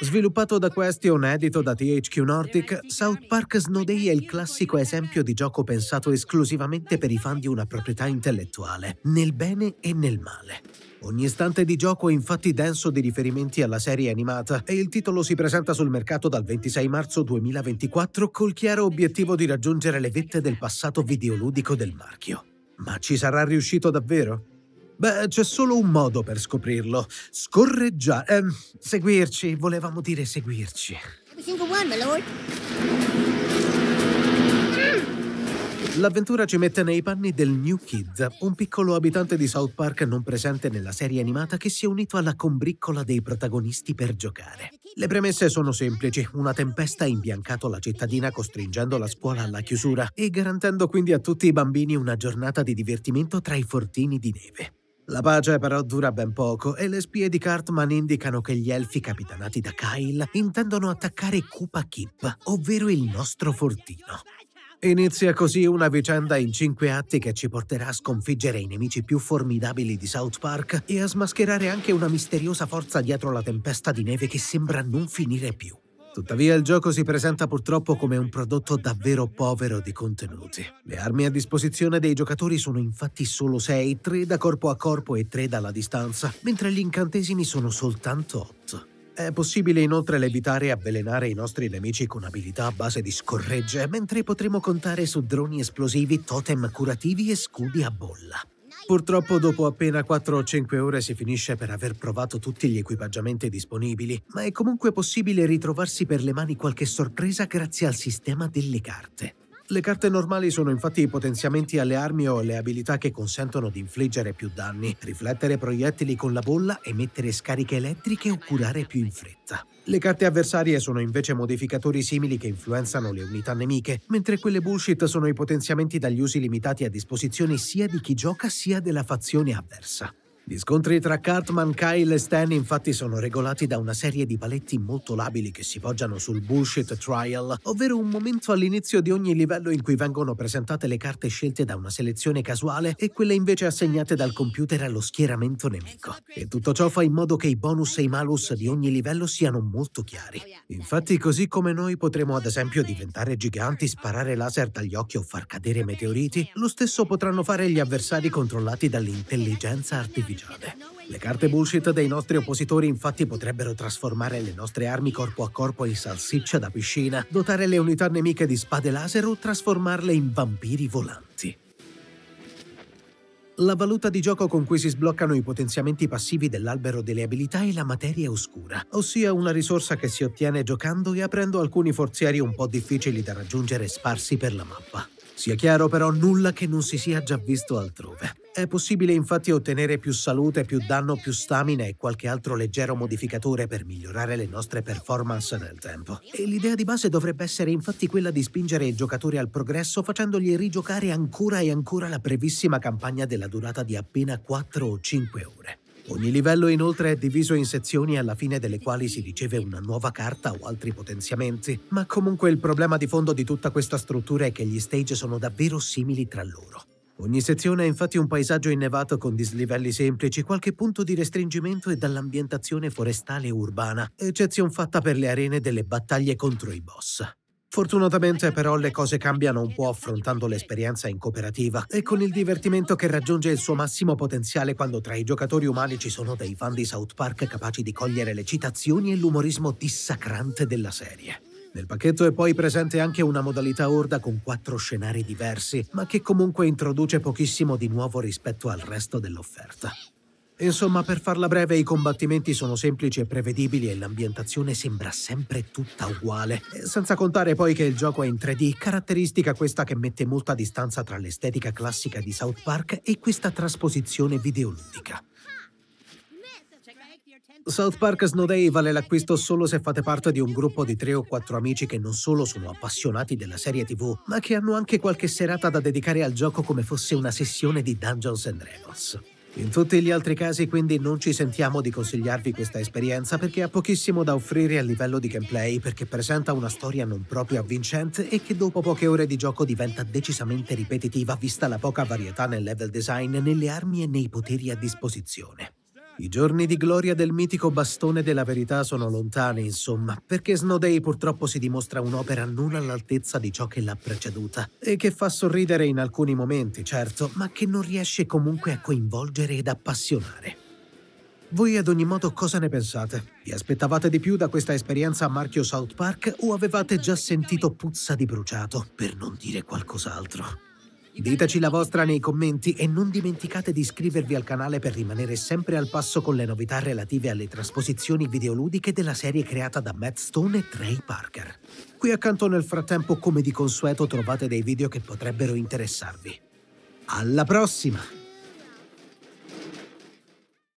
Sviluppato da Question, edito da THQ Nordic, South Park Snow Day è il classico esempio di gioco pensato esclusivamente per i fan di una proprietà intellettuale, nel bene e nel male. Ogni istante di gioco è infatti denso di riferimenti alla serie animata e il titolo si presenta sul mercato dal 26 marzo 2024 col chiaro obiettivo di raggiungere le vette del passato videoludico del marchio. Ma ci sarà riuscito davvero? Beh, c'è solo un modo per scoprirlo. Scorreggiare. Eh, seguirci, volevamo dire seguirci. L'avventura ci mette nei panni del New Kid, un piccolo abitante di South Park non presente nella serie animata che si è unito alla combriccola dei protagonisti per giocare. Le premesse sono semplici. Una tempesta ha imbiancato la cittadina costringendo la scuola alla chiusura e garantendo quindi a tutti i bambini una giornata di divertimento tra i fortini di neve. La pace però dura ben poco e le spie di Cartman indicano che gli elfi capitanati da Kyle intendono attaccare Koopa Kip, ovvero il nostro fortino. Inizia così una vicenda in cinque atti che ci porterà a sconfiggere i nemici più formidabili di South Park e a smascherare anche una misteriosa forza dietro la tempesta di neve che sembra non finire più. Tuttavia il gioco si presenta purtroppo come un prodotto davvero povero di contenuti. Le armi a disposizione dei giocatori sono infatti solo 6, 3 da corpo a corpo e 3 dalla distanza, mentre gli incantesimi sono soltanto 8. È possibile inoltre levitare e avvelenare i nostri nemici con abilità a base di scorregge, mentre potremo contare su droni esplosivi, totem curativi e scudi a bolla. Purtroppo dopo appena 4 o 5 ore si finisce per aver provato tutti gli equipaggiamenti disponibili, ma è comunque possibile ritrovarsi per le mani qualche sorpresa grazie al sistema delle carte. Le carte normali sono infatti i potenziamenti alle armi o alle abilità che consentono di infliggere più danni, riflettere proiettili con la bolla, emettere scariche elettriche o curare più in fretta. Le carte avversarie sono invece modificatori simili che influenzano le unità nemiche, mentre quelle bullshit sono i potenziamenti dagli usi limitati a disposizione sia di chi gioca sia della fazione avversa. Gli scontri tra Cartman, Kyle e Stan infatti sono regolati da una serie di paletti molto labili che si poggiano sul bullshit trial, ovvero un momento all'inizio di ogni livello in cui vengono presentate le carte scelte da una selezione casuale e quelle invece assegnate dal computer allo schieramento nemico. E tutto ciò fa in modo che i bonus e i malus di ogni livello siano molto chiari. Infatti così come noi potremo ad esempio diventare giganti, sparare laser dagli occhi o far cadere meteoriti, lo stesso potranno fare gli avversari controllati dall'intelligenza artificiale grigiade. Le carte bullshit dei nostri oppositori infatti potrebbero trasformare le nostre armi corpo a corpo in salsiccia da piscina, dotare le unità nemiche di spade laser o trasformarle in vampiri volanti. La valuta di gioco con cui si sbloccano i potenziamenti passivi dell'albero delle abilità è la materia oscura, ossia una risorsa che si ottiene giocando e aprendo alcuni forzieri un po' difficili da raggiungere sparsi per la mappa. Sia chiaro però nulla che non si sia già visto altrove. È possibile infatti ottenere più salute, più danno, più stamina e qualche altro leggero modificatore per migliorare le nostre performance nel tempo. E l'idea di base dovrebbe essere infatti quella di spingere il giocatore al progresso facendogli rigiocare ancora e ancora la brevissima campagna della durata di appena 4 o 5 ore. Ogni livello inoltre è diviso in sezioni alla fine delle quali si riceve una nuova carta o altri potenziamenti, ma comunque il problema di fondo di tutta questa struttura è che gli stage sono davvero simili tra loro. Ogni sezione è infatti un paesaggio innevato con dislivelli semplici, qualche punto di restringimento e dall'ambientazione forestale e urbana, eccezion fatta per le arene delle battaglie contro i boss. Fortunatamente però le cose cambiano un po' affrontando l'esperienza in cooperativa e con il divertimento che raggiunge il suo massimo potenziale quando tra i giocatori umani ci sono dei fan di South Park capaci di cogliere le citazioni e l'umorismo dissacrante della serie. Nel pacchetto è poi presente anche una modalità orda con quattro scenari diversi, ma che comunque introduce pochissimo di nuovo rispetto al resto dell'offerta. Insomma, per farla breve, i combattimenti sono semplici e prevedibili e l'ambientazione sembra sempre tutta uguale. Senza contare poi che il gioco è in 3D, caratteristica questa che mette molta distanza tra l'estetica classica di South Park e questa trasposizione videoludica. South Park Snow Day vale l'acquisto solo se fate parte di un gruppo di 3 o 4 amici che non solo sono appassionati della serie TV, ma che hanno anche qualche serata da dedicare al gioco come fosse una sessione di Dungeons and Dragons. In tutti gli altri casi quindi non ci sentiamo di consigliarvi questa esperienza perché ha pochissimo da offrire a livello di gameplay perché presenta una storia non proprio avvincente e che dopo poche ore di gioco diventa decisamente ripetitiva vista la poca varietà nel level design, nelle armi e nei poteri a disposizione. I giorni di gloria del mitico bastone della verità sono lontani, insomma, perché Snow Day purtroppo si dimostra un'opera non all'altezza di ciò che l'ha preceduta, e che fa sorridere in alcuni momenti, certo, ma che non riesce comunque a coinvolgere ed appassionare. Voi ad ogni modo cosa ne pensate? Vi aspettavate di più da questa esperienza a marchio South Park o avevate già sentito puzza di bruciato, per non dire qualcos'altro? Ditaci la vostra nei commenti e non dimenticate di iscrivervi al canale per rimanere sempre al passo con le novità relative alle trasposizioni videoludiche della serie creata da Matt Stone e Trey Parker. Qui accanto nel frattempo, come di consueto, trovate dei video che potrebbero interessarvi. Alla prossima!